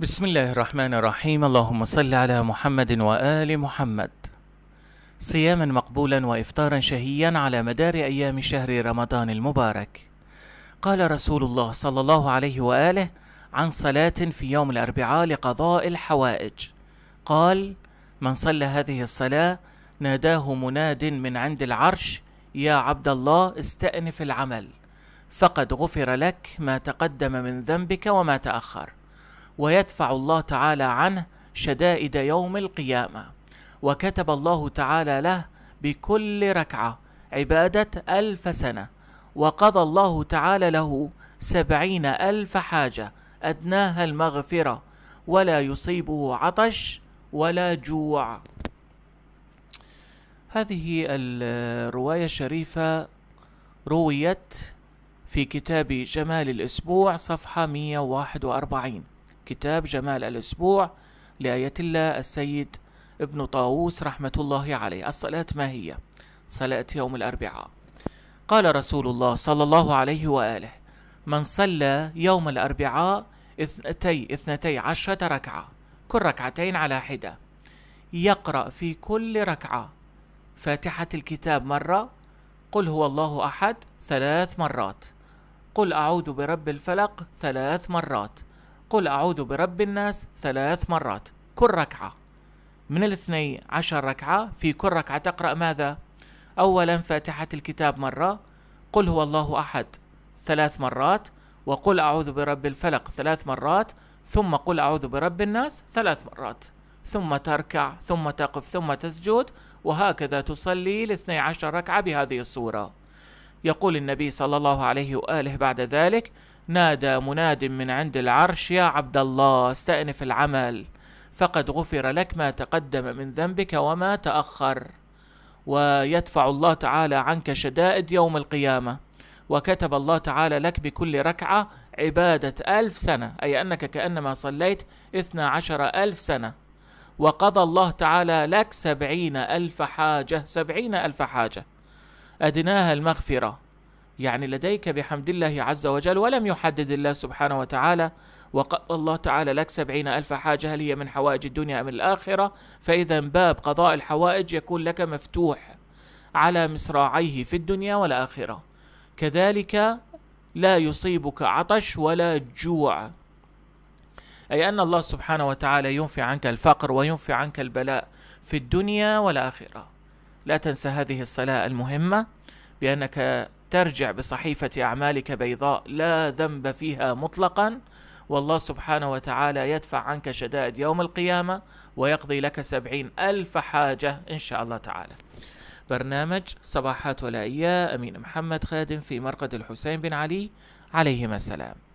بسم الله الرحمن الرحيم اللهم صل على محمد وآل محمد صياما مقبولا وإفطارا شهيا على مدار أيام شهر رمضان المبارك قال رسول الله صلى الله عليه وآله عن صلاة في يوم الأربعاء لقضاء الحوائج قال من صلى هذه الصلاة ناداه مناد من عند العرش يا عبد الله استأنف العمل فقد غفر لك ما تقدم من ذنبك وما تأخر ويدفع الله تعالى عنه شدائد يوم القيامة وكتب الله تعالى له بكل ركعة عبادة ألف سنة وقضى الله تعالى له سبعين ألف حاجة أدناها المغفرة ولا يصيبه عطش ولا جوع هذه الرواية الشريفة رويت في كتاب جمال الأسبوع صفحة 141 كتاب جمال الأسبوع لآية الله السيد ابن طاووس رحمة الله عليه الصلاة ما هي صلاة يوم الأربعاء قال رسول الله صلى الله عليه وآله من صلى يوم الأربعاء اثنتي اثنتي عشرة ركعة كل ركعتين على حدة يقرأ في كل ركعة فاتحة الكتاب مرة قل هو الله أحد ثلاث مرات قل أعوذ برب الفلق ثلاث مرات قل أعوذ برب الناس ثلاث مرات كل ركعة من الاثني عشر ركعة في كل ركعة تقرأ ماذا؟ أولا فاتحة الكتاب مرة قل هو الله أحد ثلاث مرات وقل أعوذ برب الفلق ثلاث مرات ثم قل أعوذ برب الناس ثلاث مرات ثم تركع ثم تقف ثم تسجد وهكذا تصلي الاثني عشر ركعة بهذه الصورة يقول النبي صلى الله عليه وآله بعد ذلك نادى مناد من عند العرش يا عبد الله استأنف العمل فقد غفر لك ما تقدم من ذنبك وما تأخر ويدفع الله تعالى عنك شدائد يوم القيامة وكتب الله تعالى لك بكل ركعة عبادة ألف سنة أي أنك كأنما صليت إثنى عشر ألف سنة وقضى الله تعالى لك سبعين ألف حاجة سبعين ألف حاجة أدناها المغفرة يعني لديك بحمد الله عز وجل ولم يحدد الله سبحانه وتعالى وقضى الله تعالى لك سبعين ألف حاجة هل هي من حوائج الدنيا أم الآخرة فإذا باب قضاء الحوائج يكون لك مفتوح على مصراعيه في الدنيا والآخرة كذلك لا يصيبك عطش ولا جوع أي أن الله سبحانه وتعالى ينفي عنك الفقر وينفي عنك البلاء في الدنيا والآخرة لا تنسى هذه الصلاة المهمة بأنك ترجع بصحيفة أعمالك بيضاء لا ذنب فيها مطلقا والله سبحانه وتعالى يدفع عنك شدائد يوم القيامة ويقضي لك سبعين ألف حاجة إن شاء الله تعالى برنامج صباحات ولائية أمين محمد خادم في مرقد الحسين بن علي عليهما السلام